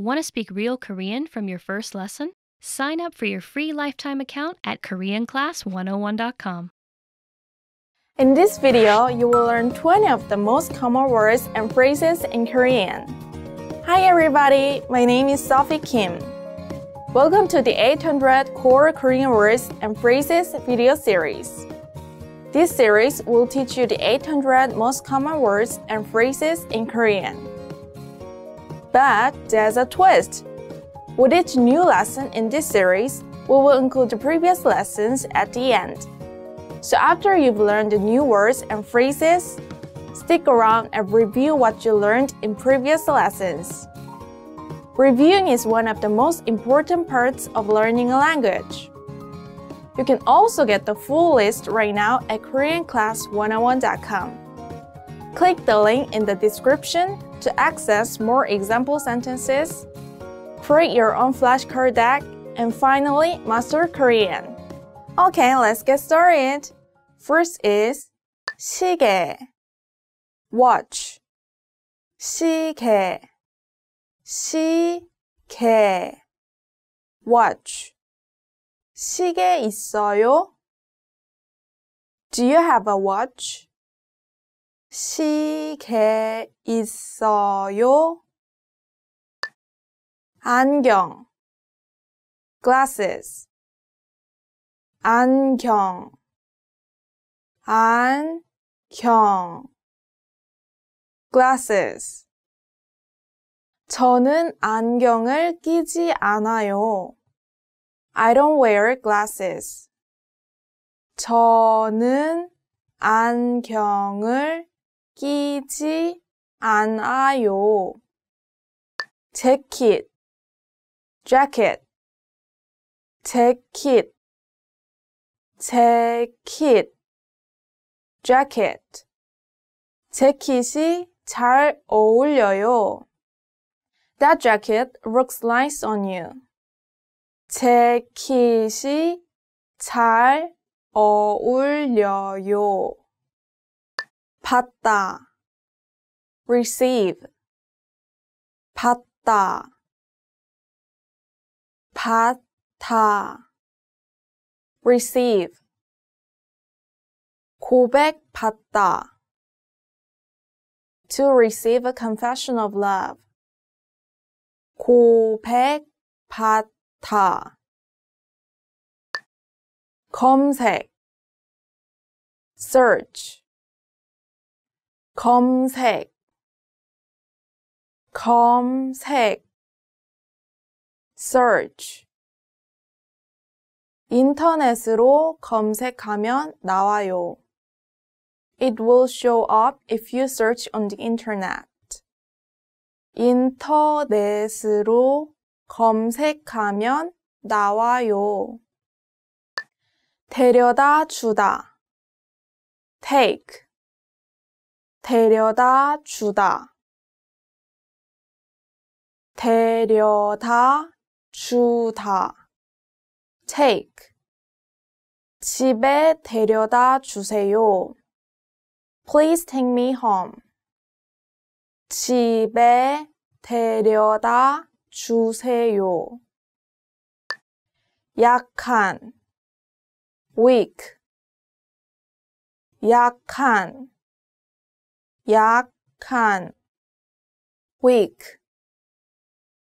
Want to speak real Korean from your first lesson? Sign up for your free lifetime account at KoreanClass101.com. In this video, you will learn 20 of the most common words and phrases in Korean. Hi everybody, my name is Sophie Kim. Welcome to the 800 Core Korean Words and Phrases video series. This series will teach you the 800 most common words and phrases in Korean. But there's a twist. With each new lesson in this series, we will include the previous lessons at the end. So after you've learned the new words and phrases, stick around and review what you learned in previous lessons. Reviewing is one of the most important parts of learning a language. You can also get the full list right now at KoreanClass101.com. Click the link in the description to access more example sentences, create your own flashcard deck, and finally, master Korean. Okay, let's get started. First is 시계 watch 시계 시계 watch 시계 있어요? Do you have a watch? 시계 있어요? 안경 glasses 안경 안경 glasses 저는 안경을 끼지 않아요. I don't wear glasses. 저는 안경을 끼지 않아요. 재킷, 재킷, 재킷, 재킷, 재킷. 재킷이 잘 어울려요. That jacket looks nice on you. 재킷이 잘 어울려요. 받다 receive 받다 받다 receive pata. to receive a confession of love 고백받다 검색 search 검색 검색 search 인터넷으로 검색하면 나와요. It will show up if you search on the internet. 인터넷으로 검색하면 나와요. 데려다 주다. take 데려다 주다 데려다 주다 take 집에 데려다 주세요. Please take me home. 집에 데려다 주세요. 약한 weak 약한 약한 weak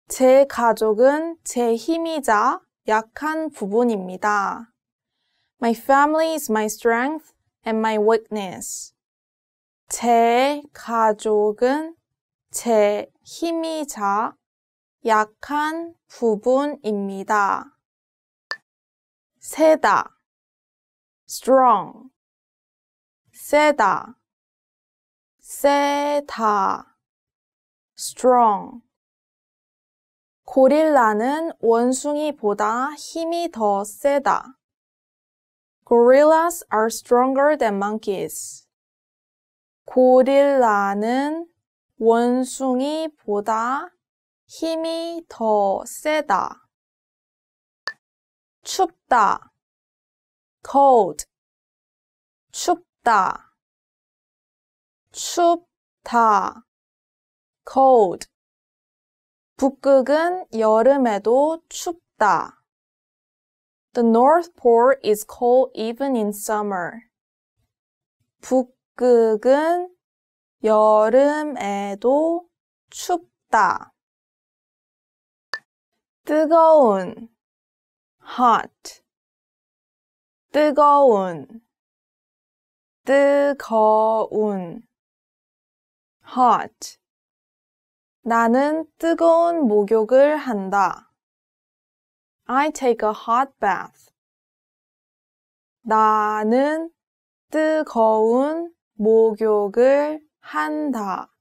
제 가족은 제 힘이자 약한 부분입니다. My family is my strength and my weakness. 제 가족은 제 힘이자 약한 부분입니다. 세다 strong 세다 세다, strong. 고릴라는 원숭이보다 힘이 더 세다. Gorillas are stronger than monkeys. 고릴라는 원숭이보다 힘이 더 세다. 춥다. cold. 춥다. 춥다, cold. 북극은 여름에도 춥다. The North Pole is cold even in summer. 북극은 여름에도 춥다. 뜨거운 hot 뜨거운 뜨거운 hot. 나는 뜨거운 목욕을 한다. I take a hot bath. 나는 뜨거운 목욕을 한다.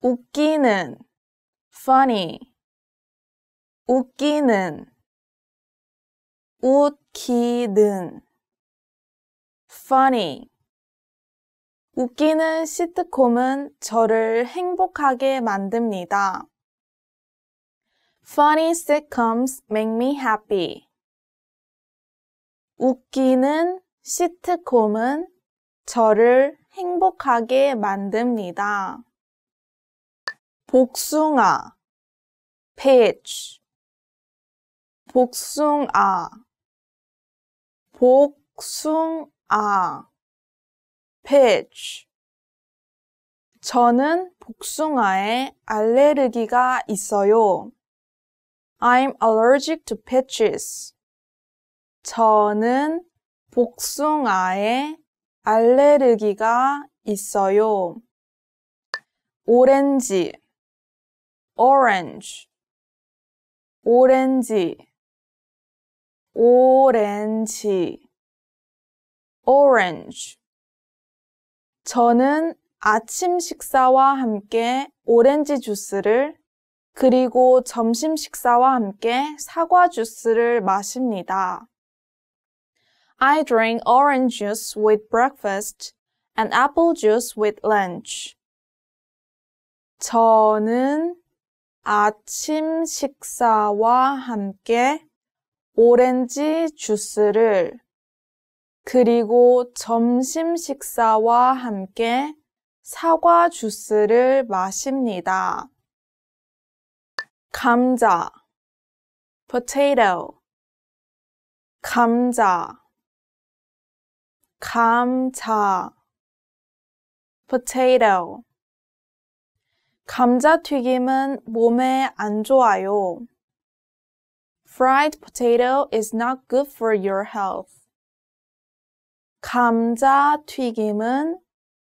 웃기는 funny 웃기는 웃기는 funny 웃기는 시트콤은 저를 행복하게 만듭니다. Funny sitcoms make me happy. 웃기는 시트콤은 저를 행복하게 만듭니다. 복숭아 peach 복숭아 복숭아 pitch. 저는 복숭아에 알레르기가 있어요. I'm allergic to peaches. 저는 복숭아에 알레르기가 있어요. 오렌지 orange 오렌지 오렌지 orange 저는 아침 식사와 함께 오렌지 주스를 그리고 점심 식사와 함께 사과 주스를 마십니다. I drink orange juice with breakfast and apple juice with lunch. 저는 아침 식사와 함께 오렌지 주스를 그리고 점심 식사와 함께 사과 주스를 마십니다. 감자 potato 감자 감자 potato 감자튀김은 몸에 안 좋아요. Fried potato is not good for your health. 감자 튀김은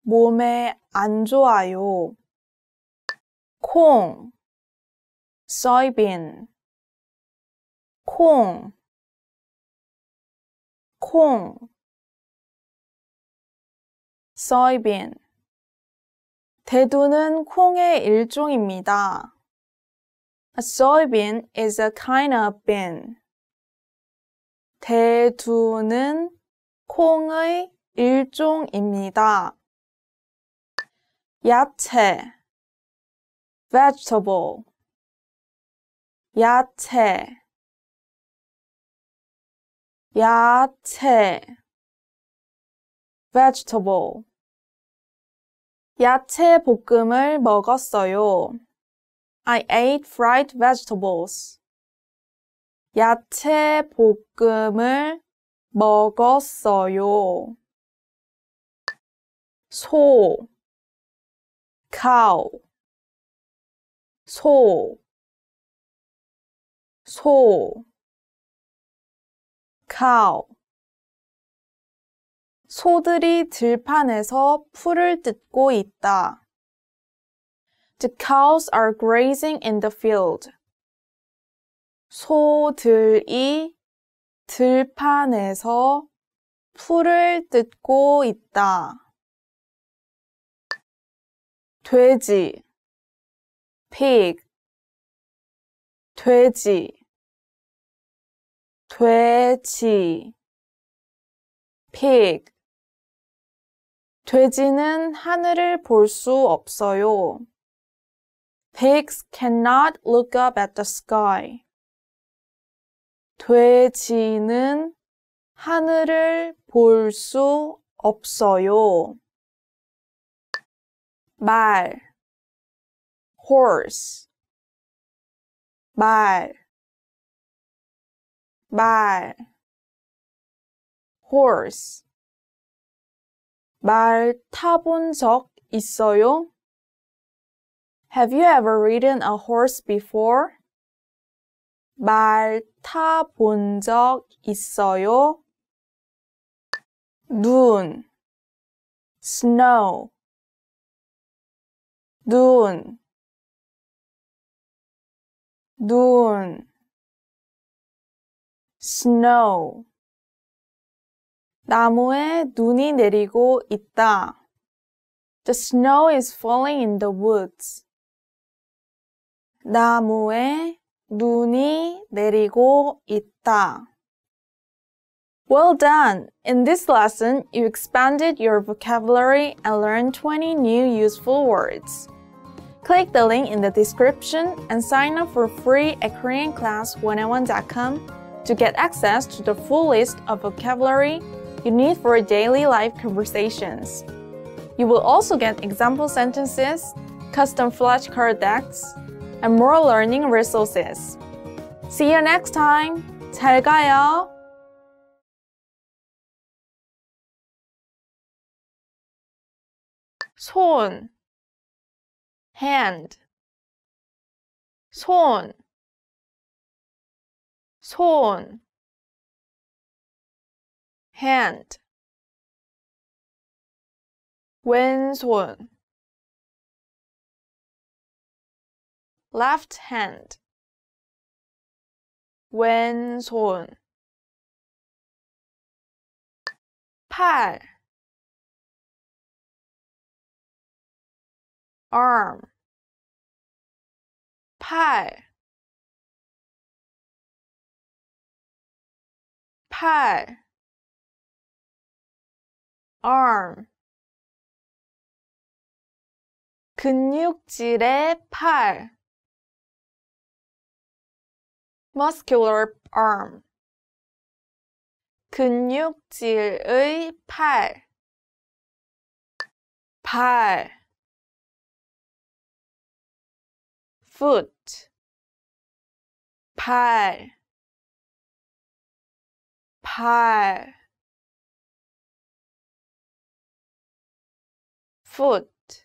몸에 안 좋아요. 콩, soybean, 콩, 콩, soybean. 대두는 콩의 일종입니다. A soybean is a kind of bean. 대두는 콩의 일종입니다. 야채 vegetable 야채 야채 vegetable 야채 볶음을 먹었어요. I ate fried vegetables. 야채 볶음을 먹었어요. 소, cow, 소, 소, cow. 소들이 들판에서 풀을 뜯고 있다. The cows are grazing in the field. 소들이 들판에서 풀을 뜯고 있다. 돼지 pig 돼지 돼지 pig 돼지는 하늘을 볼 수 없어요. Pigs cannot look up at the sky. 돼지는 하늘을 볼 수 없어요. 말 horse 말 말, horse. 말 타본 적 있어요? Have you ever ridden a horse before? 말타본적 있어요? 눈, snow, 눈, 눈, snow. 나무에 눈이 내리고 있다. The snow is falling in the woods. 나무에 눈이 내리고 있다. Well done! In this lesson, you expanded your vocabulary and learned 20 new useful words. Click the link in the description and sign up for free at KoreanClass101.com to get access to the full list of vocabulary you need for daily life conversations. You will also get example sentences, custom flashcard decks, and more learning resources. See you next time. 잘 가요. 손 hand 손손 hand 왼손 left hand 왼손 팔 arm 팔 팔 arm 근육질의 팔 muscular arm 근육질의 팔, 팔, foot, 팔, 팔, foot,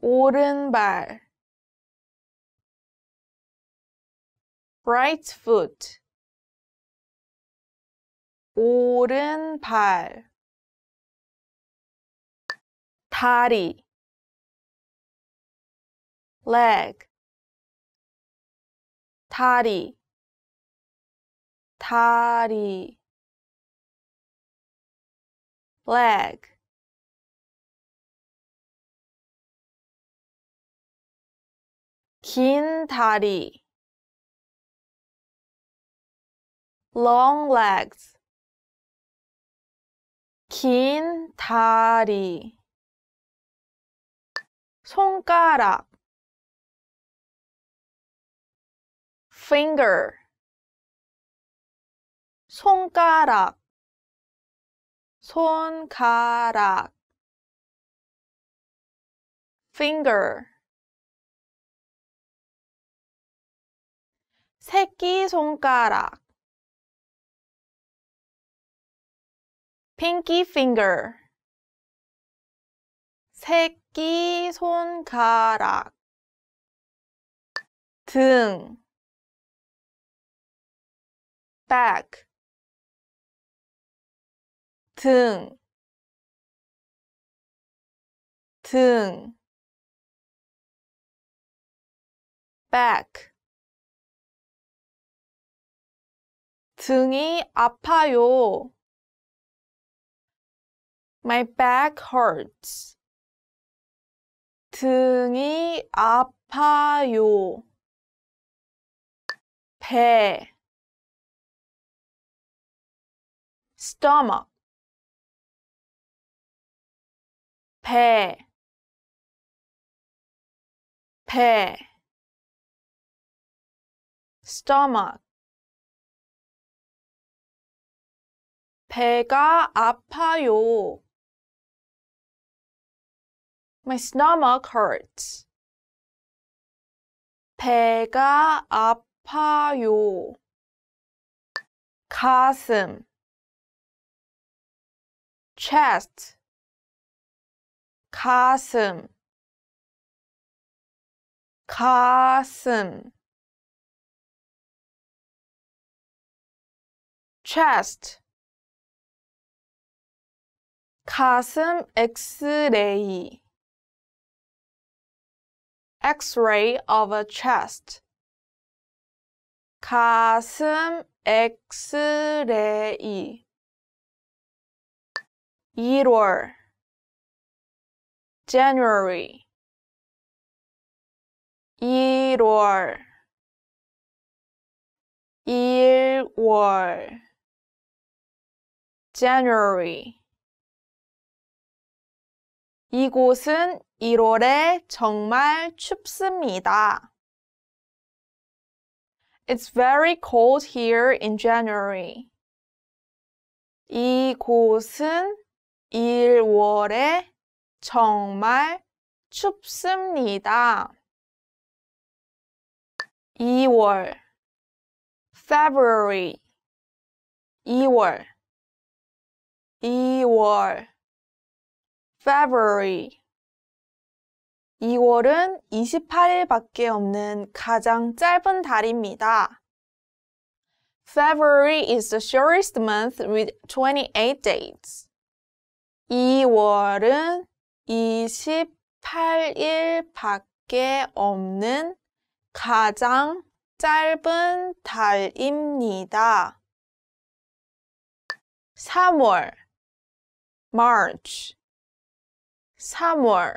오른발, right foot 오른발 다리 leg 다리 다리 leg 긴 다리 long legs 긴 다리 손가락 finger 손가락 손가락 finger 새끼손가락 pinky finger 새끼 손가락 등 back 등, 등, back. 등이 아파요. My back hurts. 등이 아파요. 배 stomach 배, 배, stomach 배가 아파요. My stomach hurts. 배가 아파요. 가슴 chest 가슴 가슴 chest 가슴 엑스레이 X-ray of a chest. 가슴 엑스레이 1월 January 1월 1월 January 이곳은 1월에 정말 춥습니다. It's very cold here in January. 이곳은 1월에 정말 춥습니다. 2월 February 2월 2월 February. 2월은 28일밖에 없는 가장 짧은 달입니다. February is the shortest month with 28 days. 2월은 28일밖에 없는 가장 짧은 달입니다. 3월 March 3월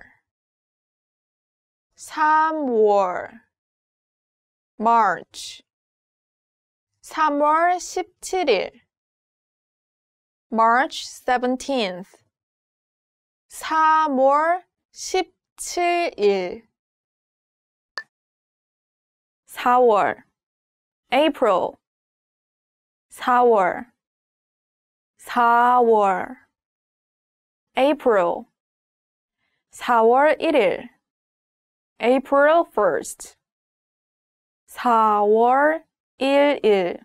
3월 March 3월 17일 March 17th 3월 17일 4월 April 4월 4월 April 4월 1일 April 1st 4월 1일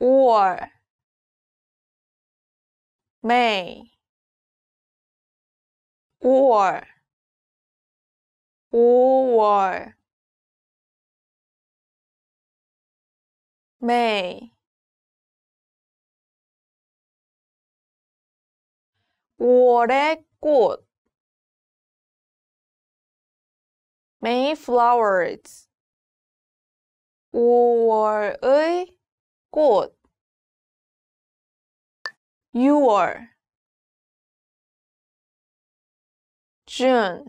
5월 May 5월 5월 May 5월의 过 Mayflowers June. 꽃 6월 June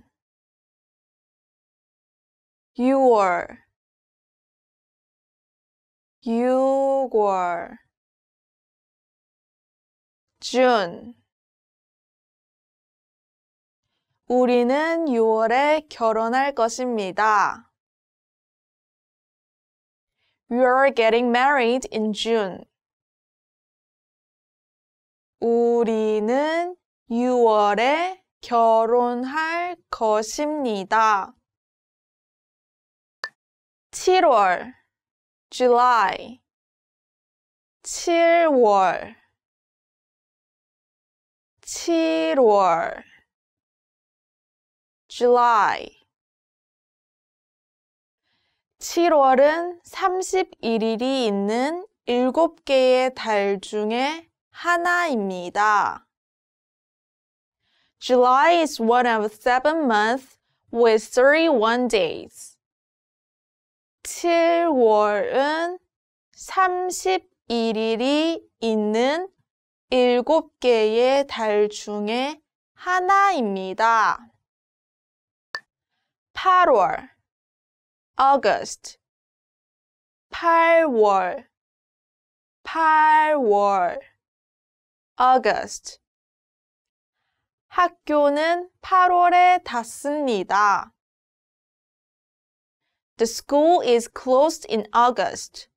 6월 June 우리는 6월에 결혼할 것입니다. We are getting married in June. 우리는 6월에 결혼할 것입니다. 7월 July 7월 7월 July. 7월은 31일이 있는 7개의 달 중에 하나입니다. July is one of seven months with 31 days. 7월은 31일이 있는 7개의 달 중에 하나입니다. 8월 August 8월 8월 August 학교는 8월에 닫습니다. The school is closed in August.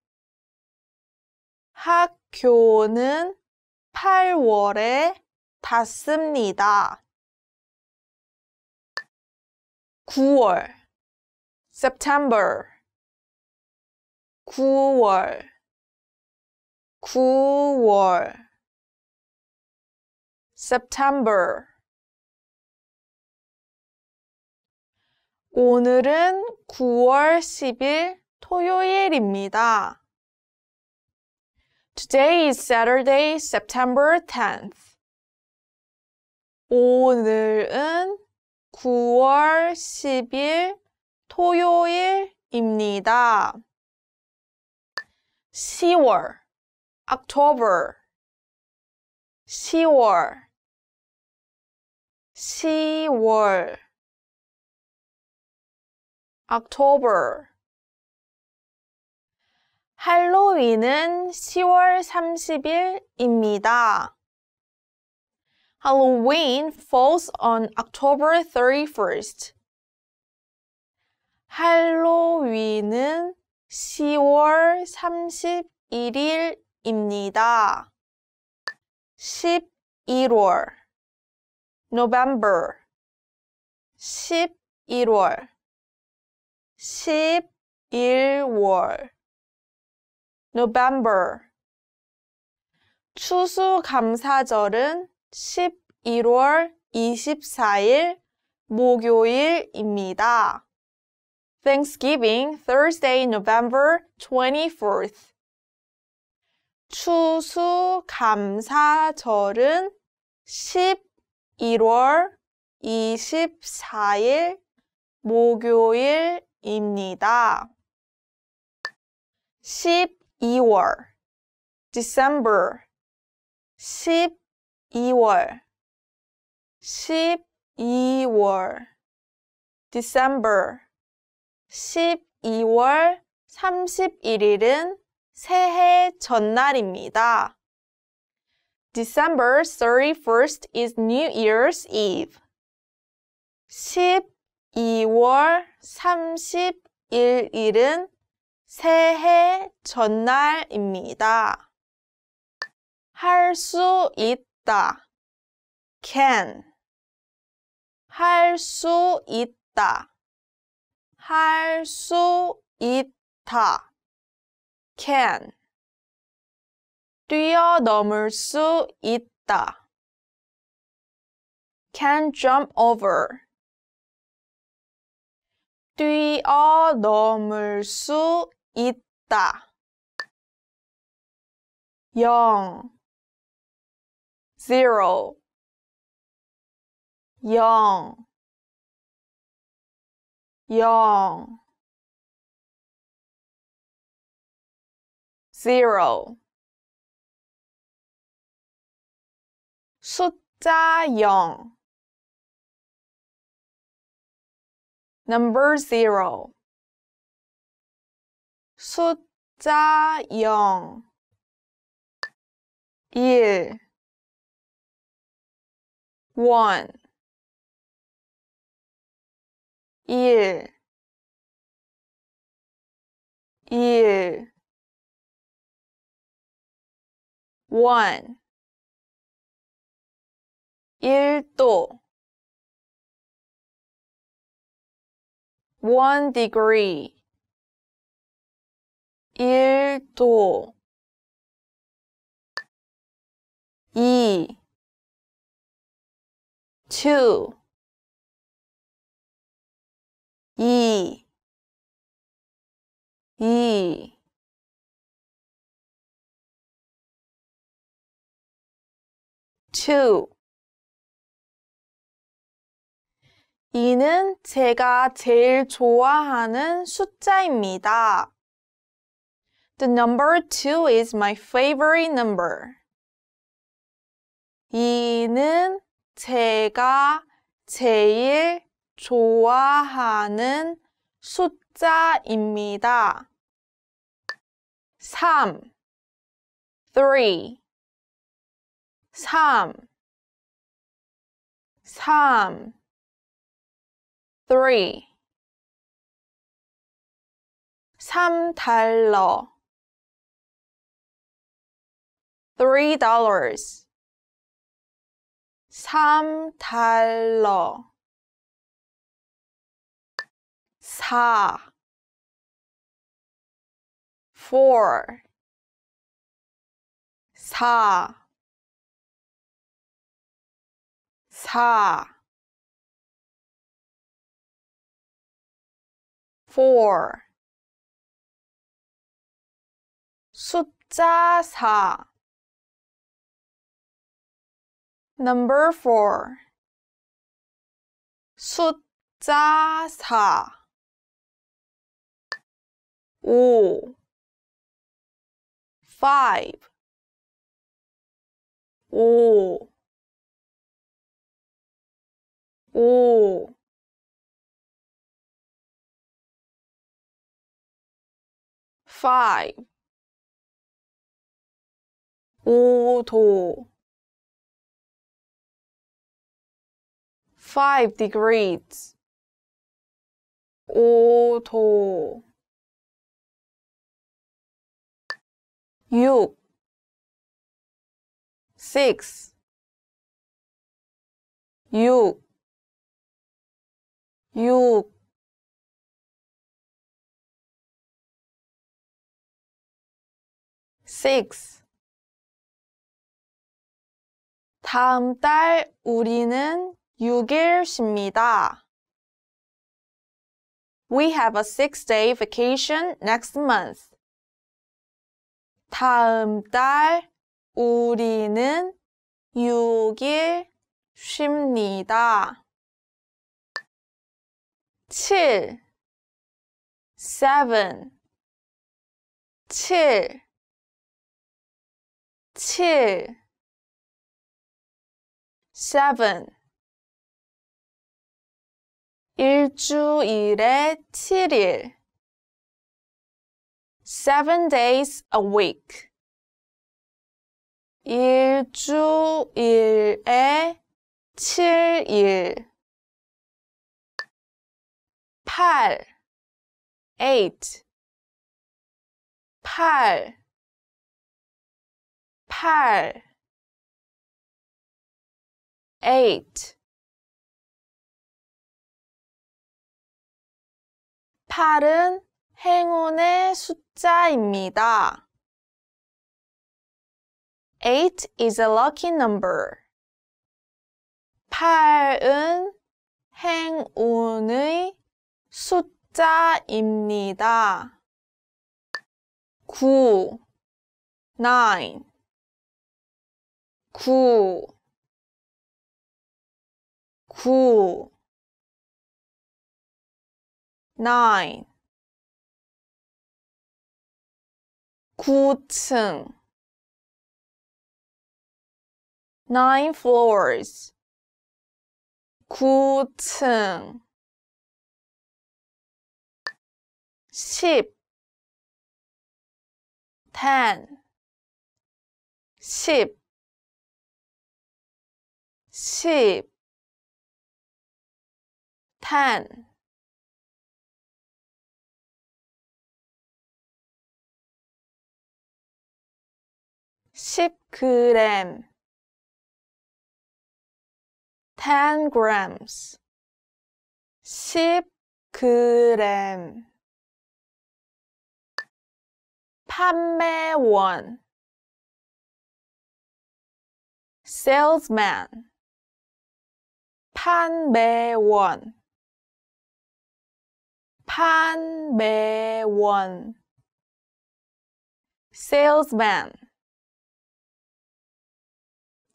학교는 8월에 닫습니다. 9월 September 9월 9월 September 오늘은 9월 10일 토요일입니다. Today is Saturday, September 10th. 오늘은 9월 10일 토요일입니다. 10월, October, 10월, 10월, October. 할로윈은 10월 30일입니다. Halloween falls on October 31st. 할로윈은 10월 31일입니다. 11월 November 11월 11월 November 추수감사절은 11월 24일 목요일입니다. Thanksgiving, Thursday, November 24th. 추수감사절은 11월 24일 목요일입니다. 12월 December 12월 2월 12월 December 12월 31일은 새해 전날입니다. December 31st is New Year's Eve. 12월 31일은 새해 전날입니다. 할수 있다. 있다. can 할 수 있다. 할 수 있다. can 뛰어넘을 수 있다. can jump over 뛰어넘을 수 있다. 영 zero young, young, zero 숫자 0 number zero 숫자 0 1 one year year one 일도 one degree 일도 이 two, 이, 이, two. 이는 제가 제일 좋아하는 숫자입니다. The number two is my favorite number. 이는 제가 제일 좋아하는 숫자입니다. 3 3 3 3 3 3달러 3 dollars 3달러 4 4 4 4 4 숫자 4 Number four. 숫자 4 5 five, 오, 오. five, 오도, 5 degrees. 5도 6 6 6 6 6 다음 달 우리는 6일 쉽니다. We have a six-day vacation next month. 다음 달 우리는 6일 쉽니다. 7 7 7 7 7 일주일에 7일 seven days a week 일주일에 7일 8 eight 8 8 eight 8은 행운의 숫자입니다. 8 is a lucky number. 8은 행운의 숫자입니다. 9 9 9 nine. 9층 nine floors 9층 10 ten 10 10 ten 10g 10 grams 10g 판매원 salesman 판매원 판매원 salesman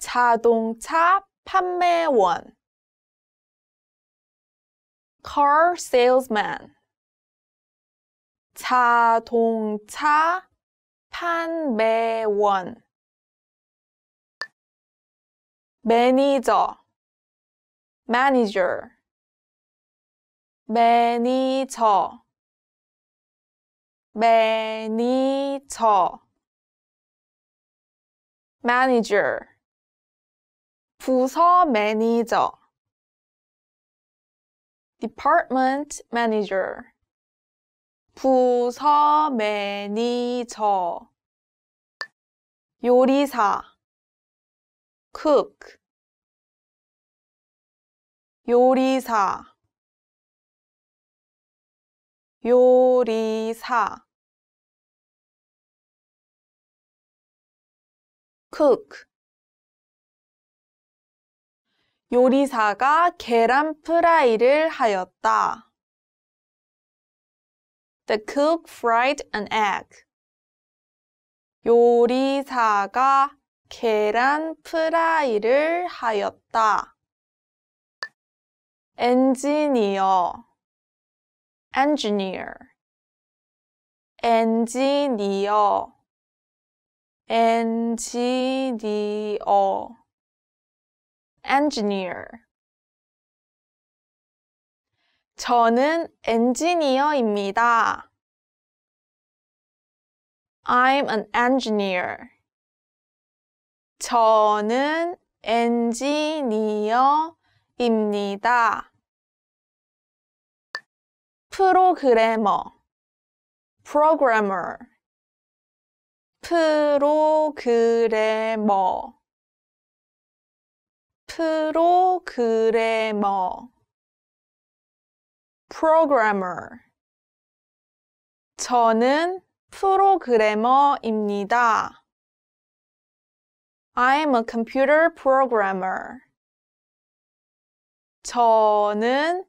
자동차 판매원 car salesman 자동차 판매원 매니저 manager 매니저 매니저 manager 부서 매니저 department manager 부서 매니저 요리사 cook 요리사 요리사 cook 요리사가 계란 프라이를 하였다. The cook fried an egg. 요리사가 계란 프라이를 하였다. 엔지니어 engineer 엔지니어 엔지니어 engineer. 저는 엔지니어입니다. I'm an engineer. 저는 엔지니어입니다. 프로그래머 programmer 프로그래머 프로그래머 programmer 저는 프로그래머입니다. I'm a computer programmer. 저는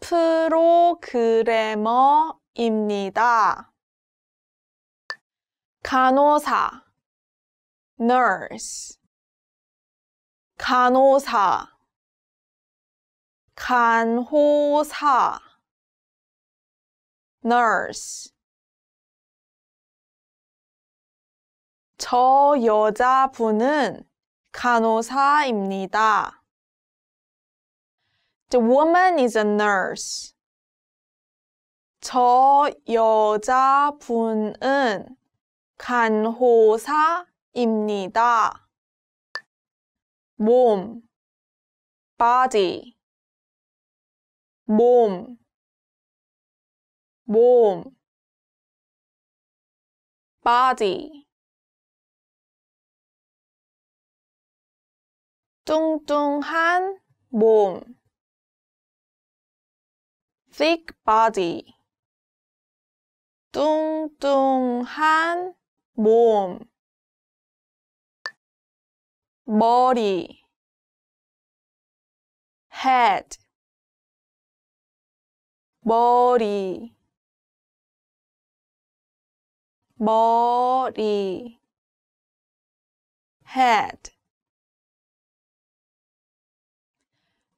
프로그래머입니다. 간호사 nurse 간호사 간호사 nurse 저 여자분은 간호사입니다. The woman is a nurse. 저 여자분은 간호사입니다. warm body warm warm body 뚱뚱한 몸 thick body 뚱뚱한 몸 머리 head 머리 머리 head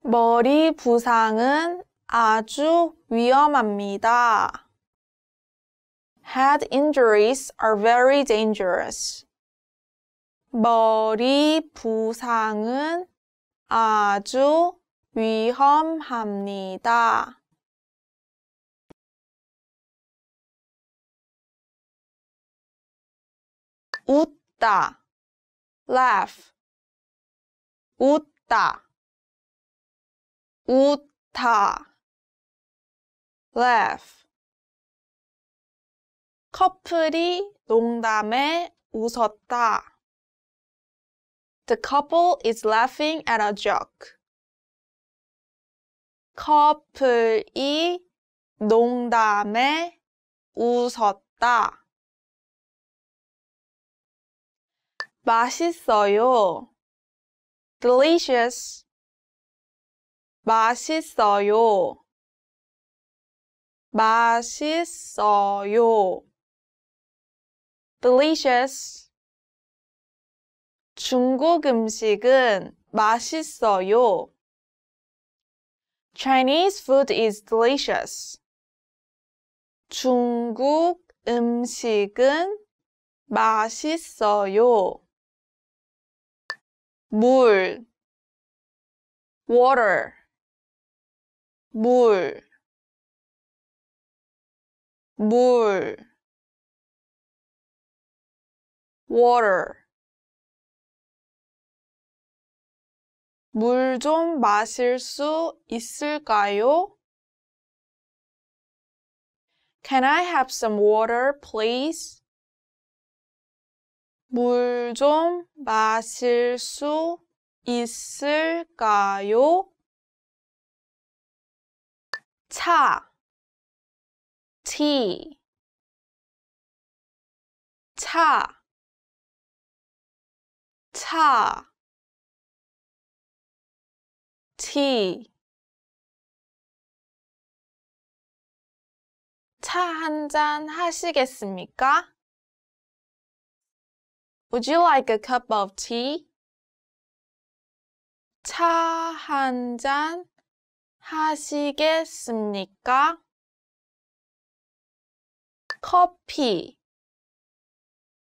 머리 부상은 아주 위험합니다. Head injuries are very dangerous. 머리 부상은 아주 위험합니다. 웃다 laugh 웃다 웃다 laugh 커플이 농담에 웃었다. The couple is laughing at a joke. 커플이 농담에 웃었다. 맛있어요. Delicious. 맛있어요. 맛있어요. Delicious. 중국 음식은 맛있어요. Chinese food is delicious. 중국 음식은 맛있어요. 물 water 물물 water 물좀 마실 수 있을까요? Can I have some water, please? 물 좀 마실 수 있을까요? 차, 티, 차, 차. tea 차 한 잔 하시겠습니까? Would you like a cup of tea? 차 한 잔 하시겠습니까? 커피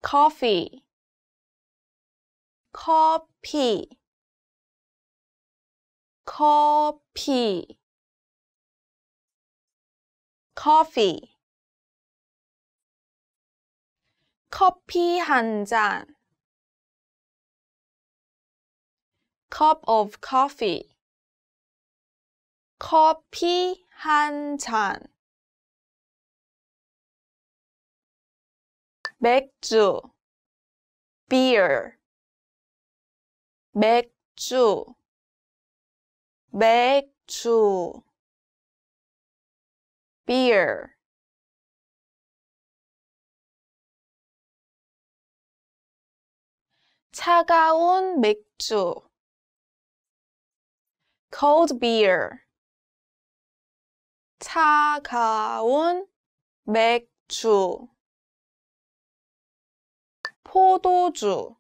coffee 커피 커피 커피 커피 한잔 cup of coffee 커피 한잔 맥주 beer 맥주 맥주 beer 차가운 맥주 cold beer 차가운 맥주 포도주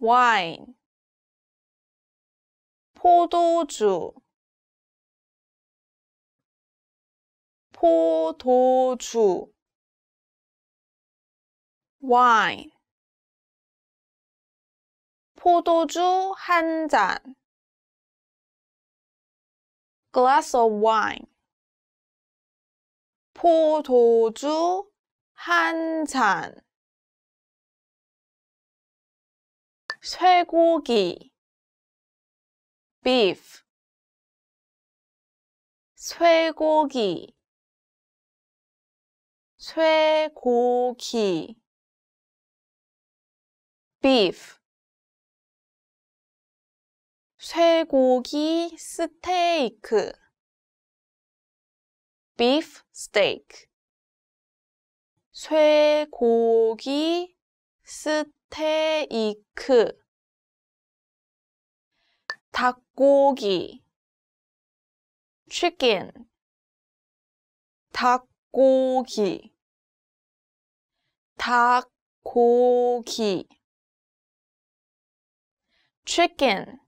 wine 포도주 포도주 와인 포도주 한잔 glass of wine 포도주 한잔 쇠고기 beef 쇠고기 쇠고기 beef 쇠고기 스테이크 beef steak 쇠고기 스테이크 닭고기 chicken 닭고기 닭고기 chicken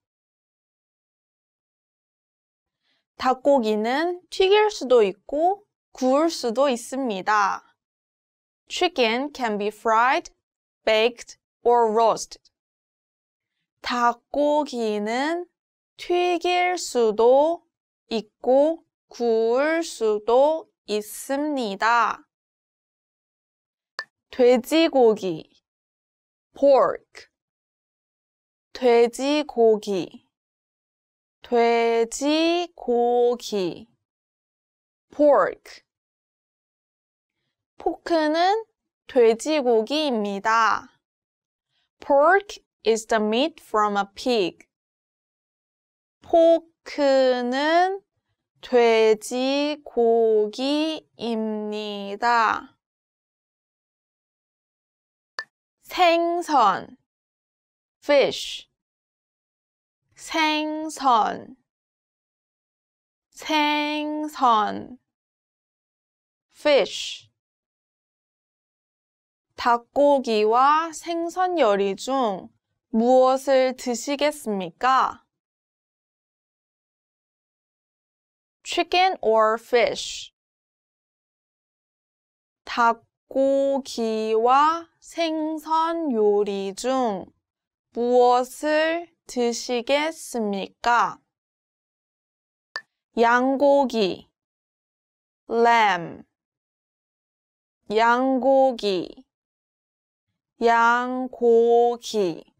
닭고기는 튀길 수도 있고 구울 수도 있습니다. Chicken can be fried, baked, or roasted. 닭고기는 튀길 수도 있고 구울 수도 있습니다. 돼지고기 pork 돼지고기 돼지고기 pork 포크는 돼지고기입니다. pork is the meat from a pig. 포크는 돼지 고기입니다. 생선 fish 생선 생선 fish 닭고기와 생선 요리 중 무엇을 드시겠습니까? chicken or fish. 닭고기와 생선 요리 중 무엇을 드시겠습니까? 양고기 lamb 양고기 양고기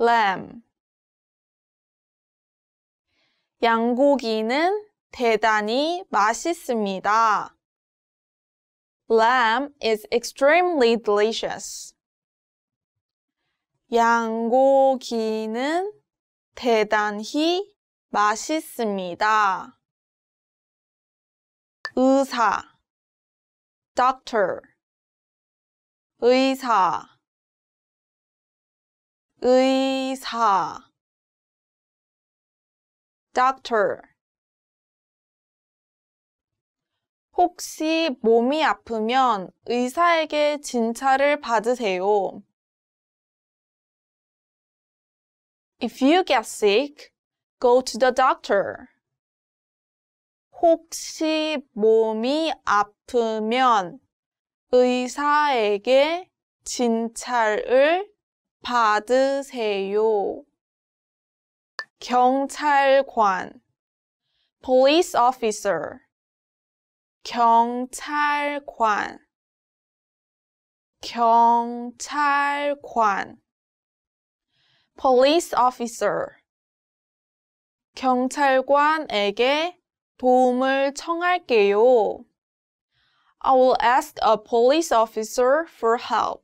lamb 양고기는 대단히 맛있습니다. Lamb is extremely delicious. 양고기는 대단히 맛있습니다. 의사 doctor 의사 의사 doctor. 혹시 몸이 아프면 의사에게 진찰을 받으세요. If you get sick, go to the doctor. 혹시 몸이 아프면 의사에게 진찰을 받으세요. 경찰관 police officer 경찰관 경찰관 police officer 경찰관에게 도움을 청할게요. I will ask a police officer for help.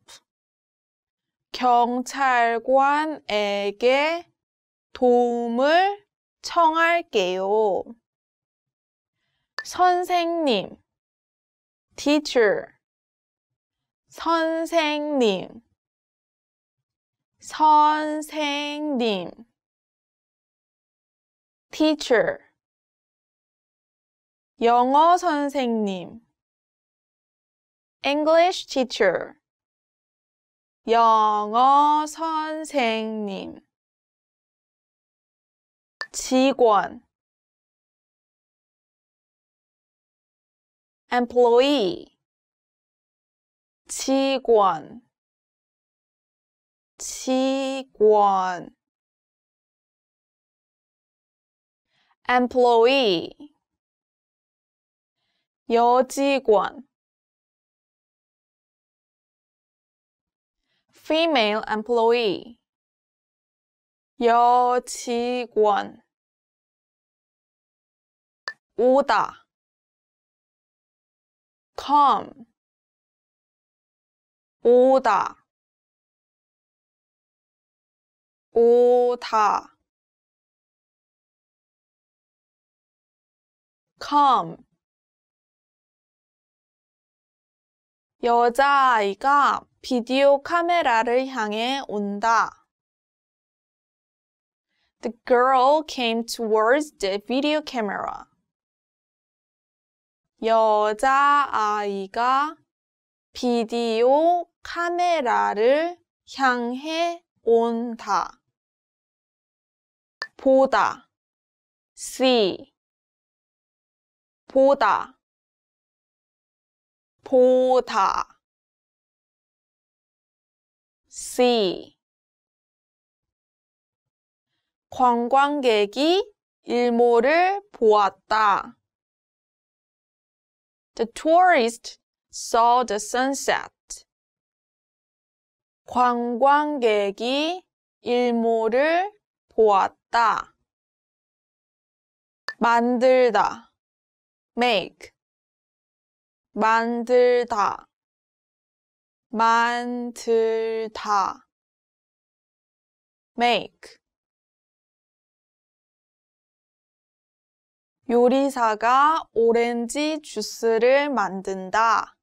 경찰관에게 도움을 청할게요. 선생님, teacher. 선생님, 선생님, teacher. 영어 선생님, English teacher. 영어 선생님 器官，employee，器官，器官，employee，有机关，female employee，有器官。 오다 come 오다 오다 come 여자아이가 비디오 카메라를 향해 온다. The girl came towards the video camera. 여자아이가 비디오 카메라를 향해 온다. 보다 see 보다 보다 see 관광객이 일몰을 보았다. The tourist saw the sunset. 관광객이 일몰을 보았다. 만들다. make. 만들다. 만들다. make. 요리사가 오렌지 주스를 만든다.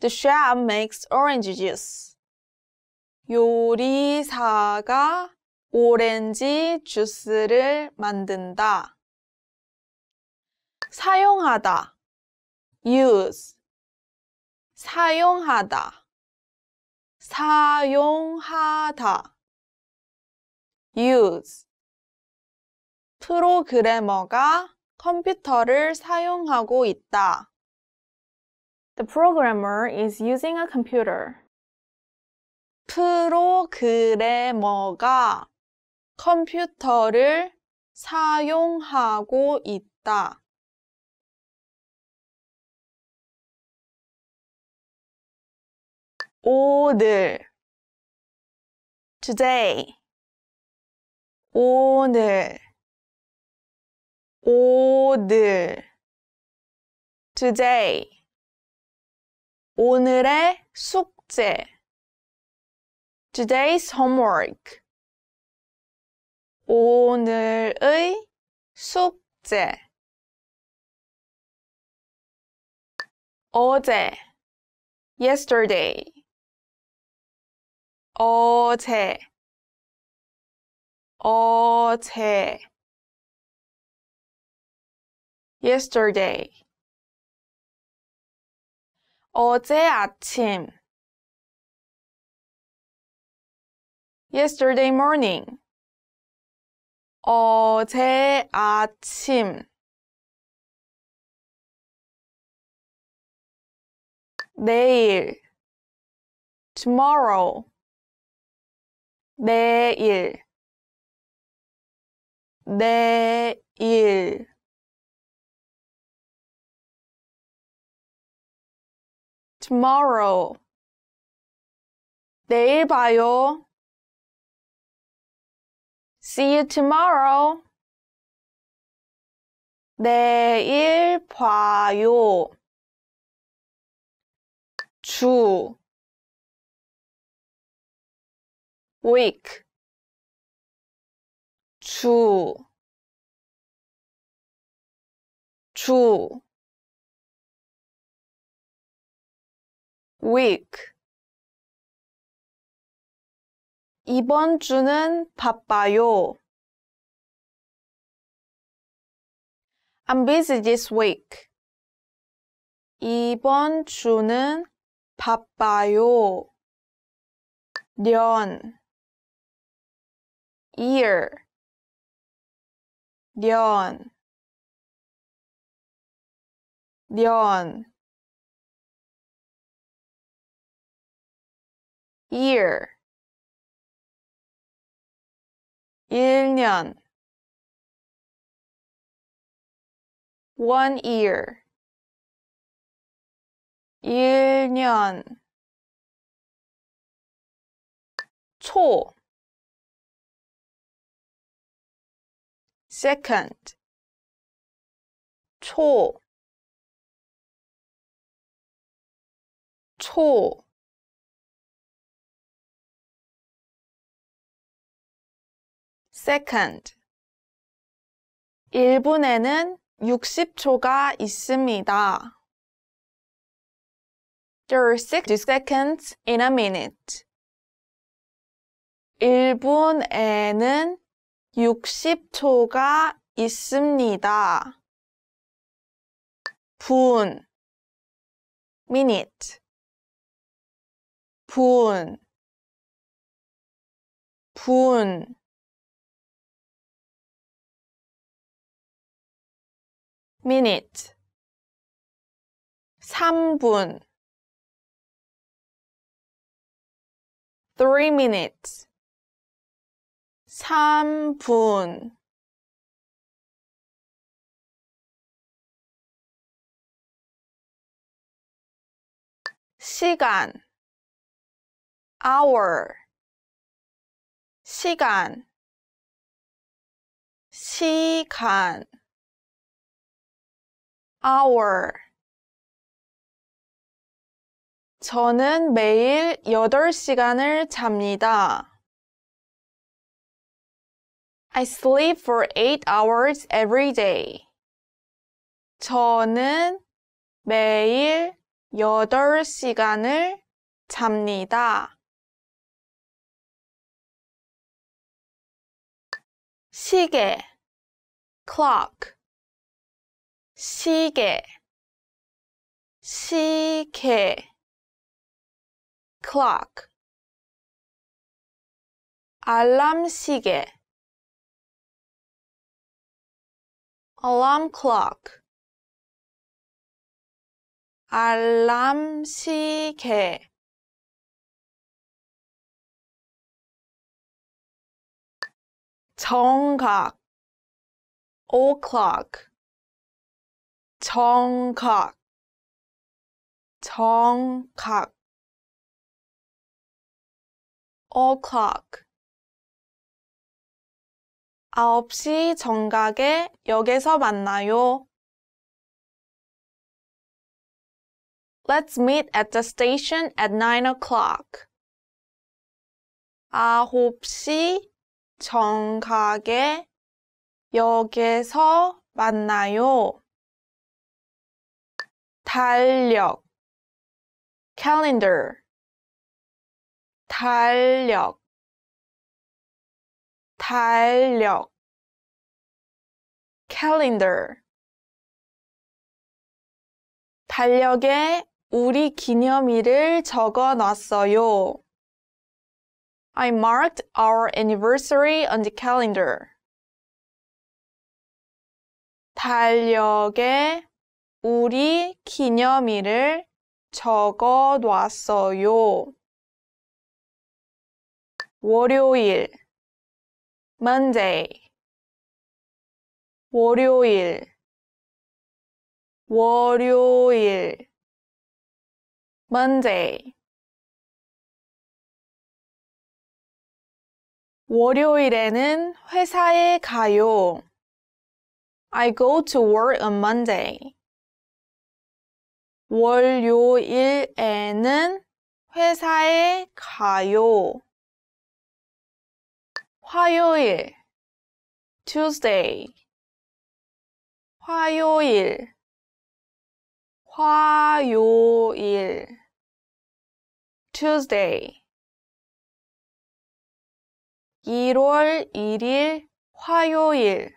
The chef makes orange juice. 요리사가 오렌지 주스를 만든다. 사용하다. use. 사용하다. 사용하다. use. 프로그래머가 컴퓨터를 사용하고 있다. The programmer is using a computer. 프로그래머가 컴퓨터를 사용하고 있다. 오늘 today 오늘 오늘 today 오늘의 숙제 today's homework 오늘의 숙제 어제 yesterday 어제 어제 yesterday. 어제 아침 yesterday morning 어제 아침 내일 tomorrow 내일 내일 tomorrow. 내일 봐요. See you tomorrow. 내일 봐요. 주 week 주 주. week. 이번 주는 바빠요. I'm busy this week. 이번 주는 바빠요. 년 year 년 년. year 1년 one year 1년 초 second 초 초, second. 1분에는 60초가 있습니다. There are 60 seconds in a minute. 1분에는 60초가 있습니다. 분 minute 분 분. minute 3분 3 minutes 3분 시간 hour 시간 시간 hour. 저는 매일 8시간을 잡니다. I sleep for 8 hours every day. 저는 매일 8시간을 잡니다. 시계 clock 시계 시계 clock 알람 시계 alarm clock 알람 시계 정각 o'clock 정각 정각 o'clock 아홉 시 정각에 역에서 만나요. Let's meet at the station at 9 o'clock. 아홉 시 정각에 역에서 만나요. 달력 calendar 달력 달력 calendar 달력에 우리 기념일을 적어 놨어요. I marked our anniversary on the calendar. 달력에 우리 기념일을 적어 놨어요. 월요일 Monday 월요일 월요일 Monday 월요일에는 회사에 가요. I go to work on Monday. 월요일에는 회사에 가요. 화요일 Tuesday 화요일 화요일 Tuesday 1월 1일 화요일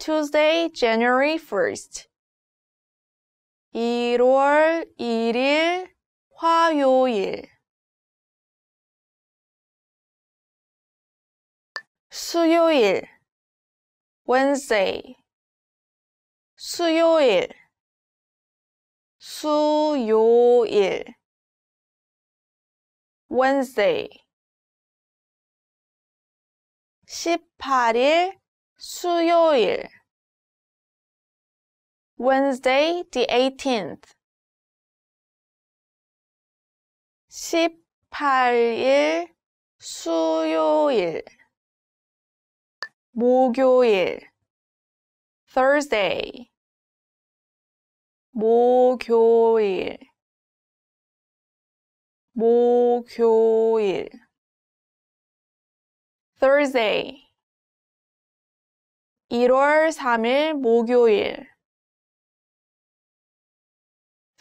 Tuesday, January 1st 1월 1일 화요일 수요일 Wednesday 수요일 수요일 Wednesday 18일 수요일 Wednesday the 18th 18일 수요일 목요일 Thursday 목요일 목요일 Thursday 1월 3일 목요일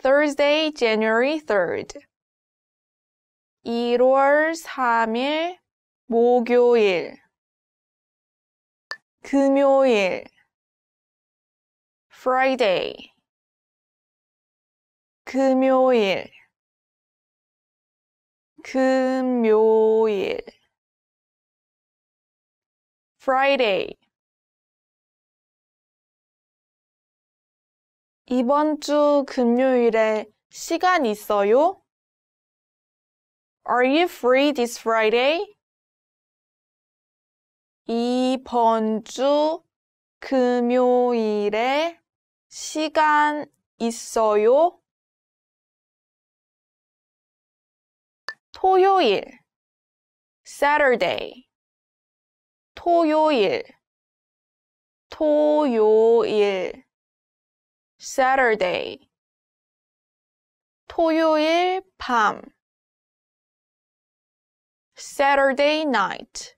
Thursday, January 3rd. 1월 3일, 목요일. 금요일. Friday. 금요일. 금요일. Friday. 이번 주 금요일에 시간 있어요? Are you free this Friday? 이번 주 금요일에 시간 있어요? 토요일 Saturday 토요일 토요일 Saturday 토요일 밤 Saturday night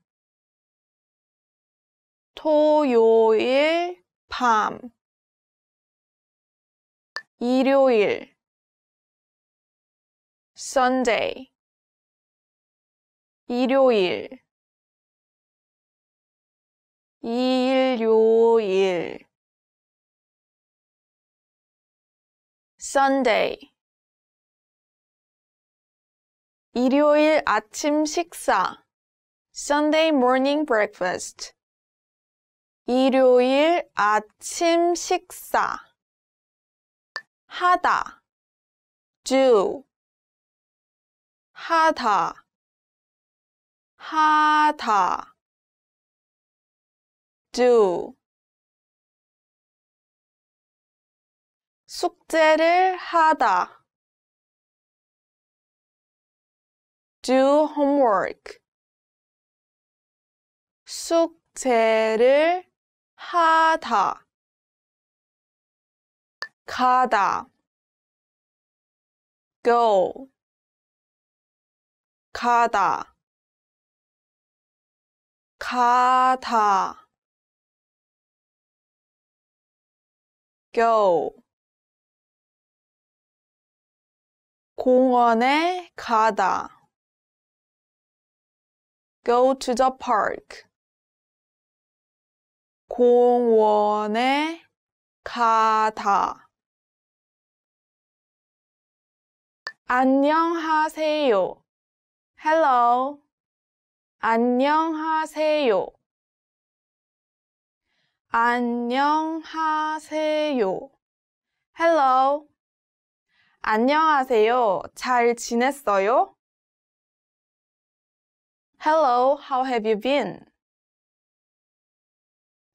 토요일 밤 일요일 Sunday 일요일 일요일 Sunday 일요일 아침 식사 Sunday morning breakfast 일요일 아침 식사 하다 do 하다 하다 do 숙제를 하다. do homework. 숙제를 하다. 가다. go. 가다. 가다. go. 공원에 가다 go to the park 공원에 가다 안녕하세요 hello 안녕하세요 안녕하세요 hello 안녕하세요. 잘 지냈어요? Hello, how have you been?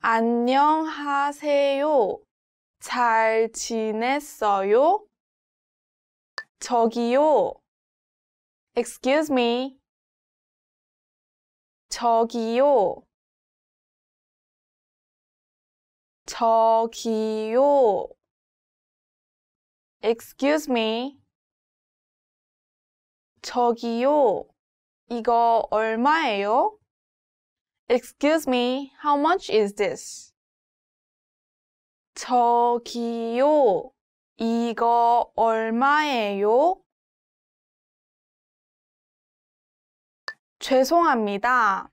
안녕하세요. 잘 지냈어요? 저기요. Excuse me. 저기요. 저기요. Excuse me. 저기요. 이거 얼마예요? Excuse me. How much is this? 저기요. 이거 얼마예요? 죄송합니다.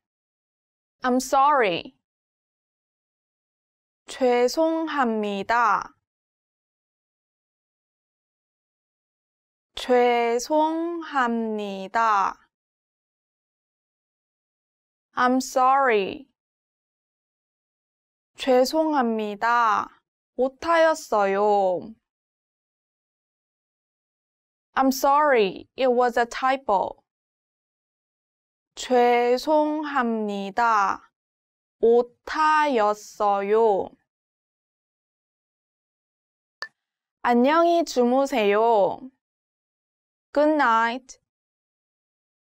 I'm sorry. 죄송합니다. 죄송합니다. I'm sorry. 죄송합니다. 못하였어요. I'm sorry. It was a typo. 죄송합니다. 못하였어요. 안녕히 주무세요. Good night.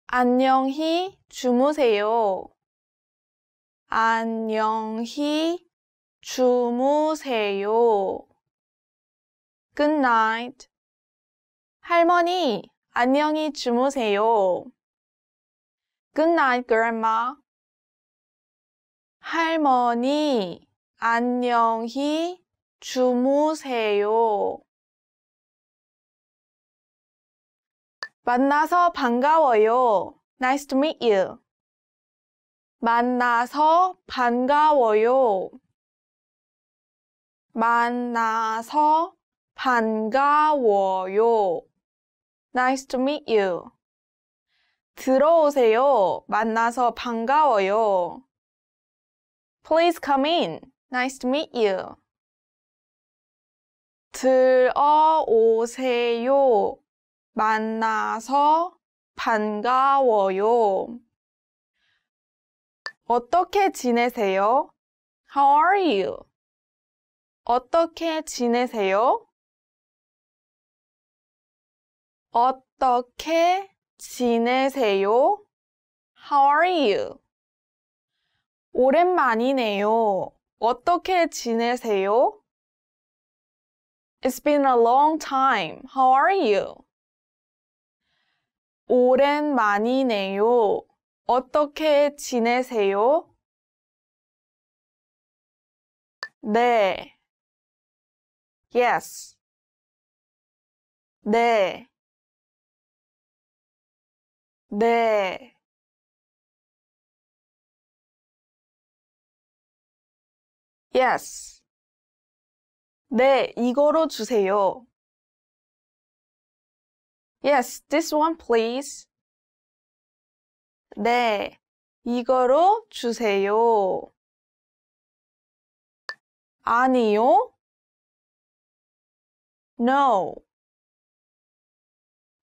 안녕히 주무세요. 안녕히 주무세요. Good night. 할머니, 안녕히 주무세요. Good night, grandma. 할머니, 안녕히 주무세요. 만나서 반가워요. Nice to meet you. 만나서 반가워요. 만나서 반가워요. Nice to meet you. 들어오세요. 만나서 반가워요. Please come in. Nice to meet you. 들어오세요. 만나서 반가워요. 어떻게 지내세요? How are you? 어떻게 지내세요? 어떻게 지내세요? How are you? 오랜만이네요. 어떻게 지내세요? It's been a long time. How are you? 오랜만이네요. 어떻게 지내세요? 네. Yes. 네. 네. Yes. 네, 이거로 주세요. Yes, this one please. 네, 이거로 주세요. 아니요. No.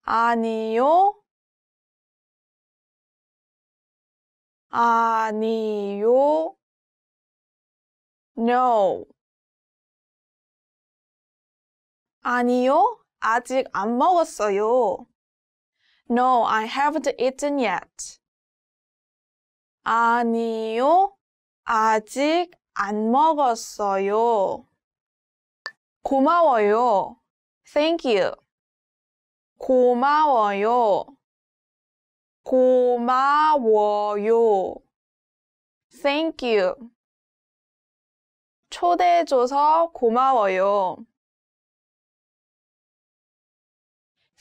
아니요. 아니요. No. 아니요. 아직 안 먹었어요. No, I haven't eaten yet. 아니요, 아직 안 먹었어요. 고마워요. Thank you. 고마워요. 고마워요. Thank you. 초대해줘서 고마워요.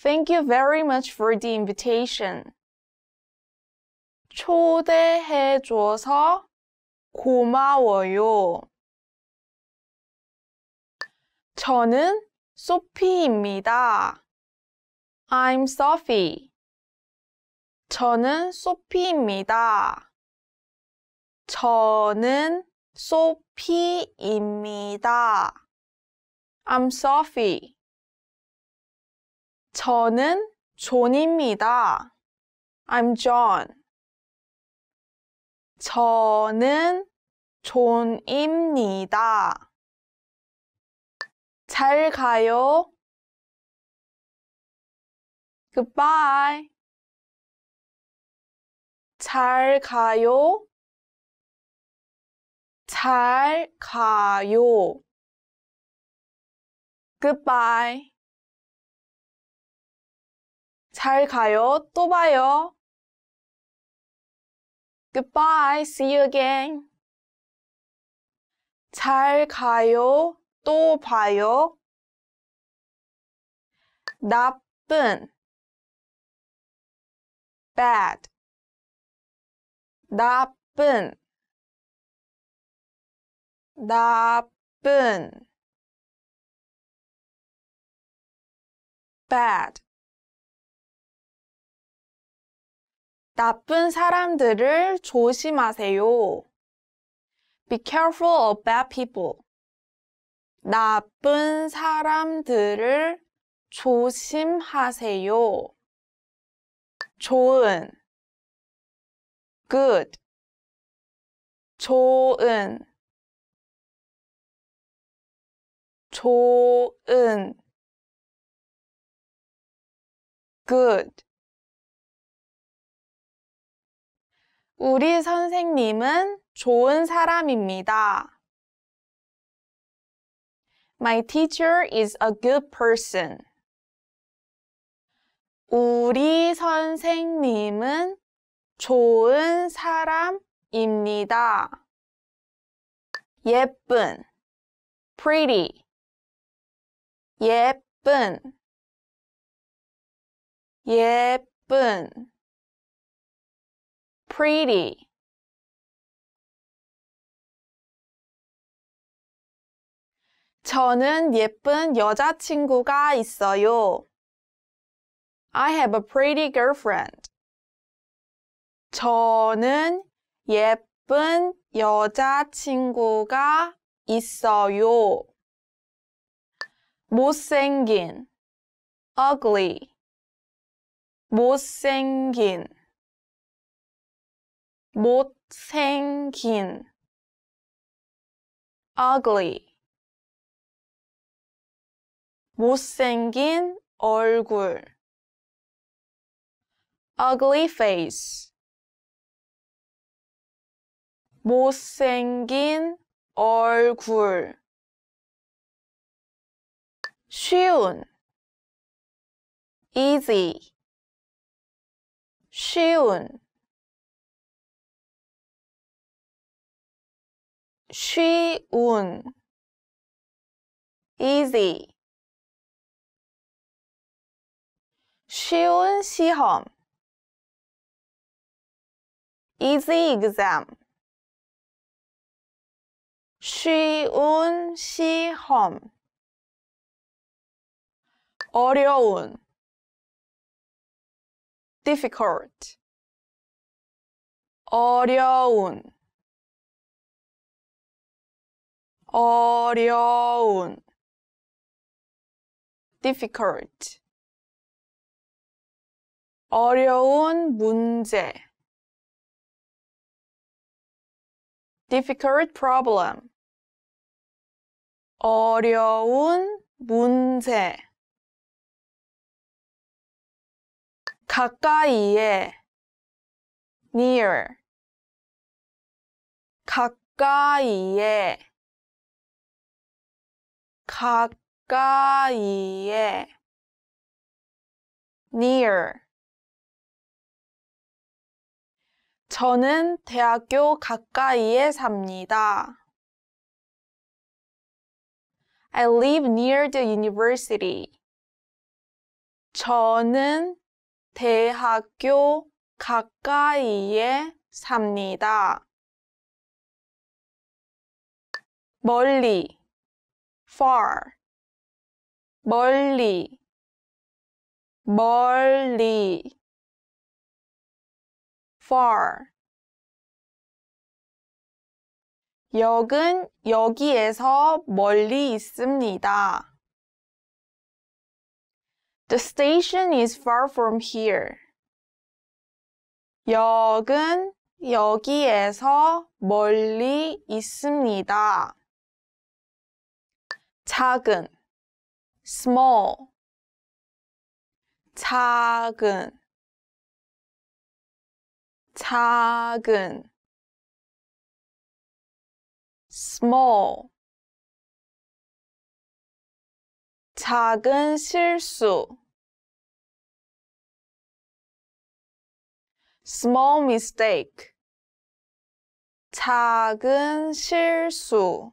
Thank you very much for the invitation. 초대해줘서 고마워요. 저는 소피입니다. I'm Sophie. 저는 소피입니다. 저는 소피입니다. I'm Sophie. 저는 존입니다. I'm John. 저는 존입니다. 잘 가요. Goodbye. 잘 가요. 잘 가요. Goodbye. 잘 가요. 또 봐요. Goodbye. See you again. 잘 가요. 또 봐요. 나쁜 bad 나쁜 나쁜 bad 나쁜 사람들을 조심하세요. Be careful of bad people. 나쁜 사람들을 조심하세요. 좋은 good 좋은 좋은 good 우리 선생님은 좋은 사람입니다. My teacher is a good person. 우리 선생님은 좋은 사람입니다. 예쁜 pretty 예쁜 예쁜 pretty 저는 예쁜 여자친구가 있어요. I have a pretty girlfriend. 저는 예쁜 여자친구가 있어요. 못생긴 ugly 못생긴 못생긴 ugly 못생긴 얼굴 ugly face 못생긴 얼굴 쉬운 easy 쉬운 쉬운 easy 쉬운 시험 easy exam 쉬운 시험 어려운 difficult 어려운 어려운 difficult 어려운 문제 difficult problem 어려운 문제 가까이에 near 가까이에 가까이에 near 저는 대학교 가까이에 삽니다. I live near the university. 저는 대학교 가까이에 삽니다. 멀리 far 멀리 멀리 far 역은 여기에서 멀리 있습니다. The station is far from here. 역은 여기에서 멀리 있습니다. 작은 small 작은 작은 small 작은 실수 small mistake 작은 실수